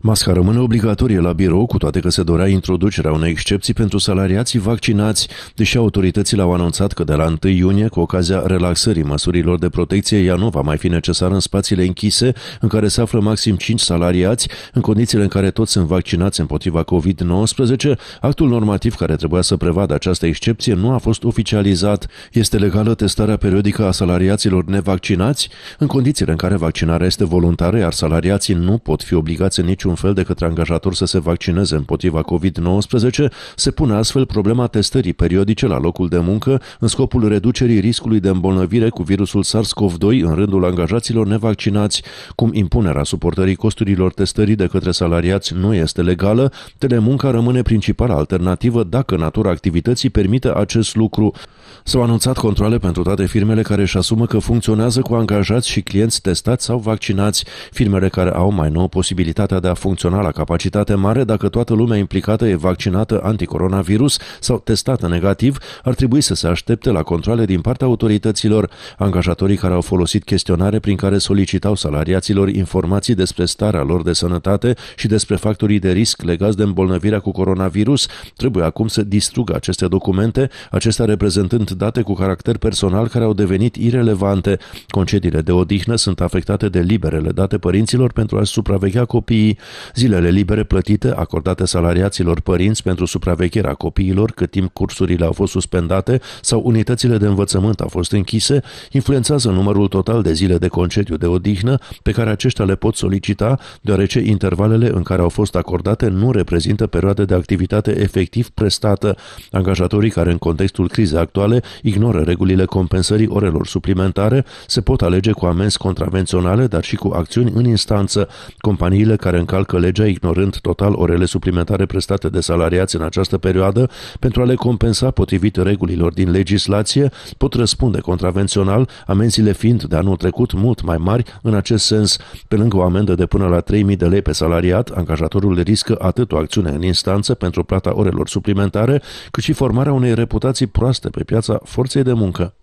Masca rămâne obligatorie la birou, cu toate că se dorea introducerea unei excepții pentru salariații vaccinați, deși autoritățile au anunțat că de la 1 iunie, cu ocazia relaxării măsurilor de protecție, ea nu va mai fi necesară în spațiile închise, în care se află maxim 5 salariați, în condițiile în care toți sunt vaccinați împotriva COVID-19, actul normativ care trebuia să prevadă această excepție nu a fost oficializat. Este legală testarea periodică a salariaților nevaccinați, în condițiile în care vaccinarea este voluntară, iar salariații nu pot fi obligați în niciun niciun fel de către angajator să se vaccineze împotriva COVID-19, se pune astfel problema testării periodice la locul de muncă în scopul reducerii riscului de îmbolnăvire cu virusul SARS-CoV-2 în rândul angajaților nevaccinați. Cum impunerea suportării costurilor testării de către salariați nu este legală, telemunca rămâne principala alternativă dacă natura activității permite acest lucru. S-au anunțat controle pentru toate firmele care își asumă că funcționează cu angajați și clienți testați sau vaccinați, firmele care au mai nou posibilitatea de a funcționa la capacitate mare dacă toată lumea implicată e vaccinată anticoronavirus sau testată negativ, ar trebui să se aștepte la controle din partea autorităților. Angajatorii care au folosit chestionare prin care solicitau salariaților informații despre starea lor de sănătate și despre factorii de risc legați de îmbolnăvirea cu coronavirus trebuie acum să distrugă aceste documente, acestea reprezentând date cu caracter personal care au devenit irelevante. Concediile de odihnă sunt afectate de liberele date părinților pentru a supraveghea copiii zilele libere plătite acordate salariaților părinți pentru supravegherea copiilor cât timp cursurile au fost suspendate sau unitățile de învățământ au fost închise, influențează numărul total de zile de concediu de odihnă pe care aceștia le pot solicita, deoarece intervalele în care au fost acordate nu reprezintă perioade de activitate efectiv prestată. Angajatorii care în contextul crizei actuale ignoră regulile compensării orelor suplimentare se pot alege cu amenzi contravenționale, dar și cu acțiuni în instanță. Companiile care în încalcă legea ignorând total orele suplimentare prestate de salariați în această perioadă pentru a le compensa potrivit regulilor din legislație, pot răspunde contravențional, amenziile fiind de anul trecut mult mai mari în acest sens. Pe lângă o amendă de până la 3.000 de lei pe salariat, angajatorul riscă atât o acțiune în instanță pentru plata orelor suplimentare, cât și formarea unei reputații proaste pe piața forței de muncă.